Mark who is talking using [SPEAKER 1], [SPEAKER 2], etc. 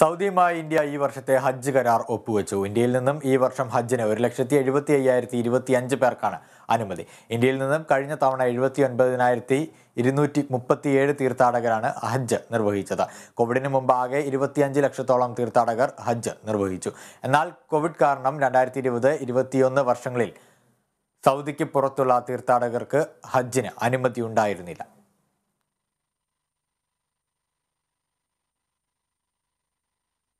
[SPEAKER 1] സൗദിയുമായി India ഈ വർഷത്തെ ഹജ്ജ് കരാർ ഒപ്പുവെച്ചു ഇന്ത്യയിൽ നിന്നും ഈ വർഷം ഹജ്ജിന് ഒരു ലക്ഷത്തി എഴുപത്തി അയ്യായിരത്തി ഇരുപത്തി അഞ്ച് പേർക്കാണ് അനുമതി ഇന്ത്യയിൽ നിന്നും കഴിഞ്ഞ തവണ എഴുപത്തി ഒൻപതിനായിരത്തി ഇരുന്നൂറ്റി മുപ്പത്തിയേഴ് തീർത്ഥാടകരാണ് ഹജ്ജ് നിർവഹിച്ചത് കോവിഡിന് മുമ്പ് ആകെ ഇരുപത്തിയഞ്ച് ലക്ഷത്തോളം തീർത്ഥാടകർ ഹജ്ജ് നിർവഹിച്ചു എന്നാൽ കോവിഡ് കാരണം രണ്ടായിരത്തി ഇരുപത് ഇരുപത്തിയൊന്ന് വർഷങ്ങളിൽ സൗദിക്ക് പുറത്തുള്ള തീർത്ഥാടകർക്ക് ഹജ്ജിന് അനുമതി ഉണ്ടായിരുന്നില്ല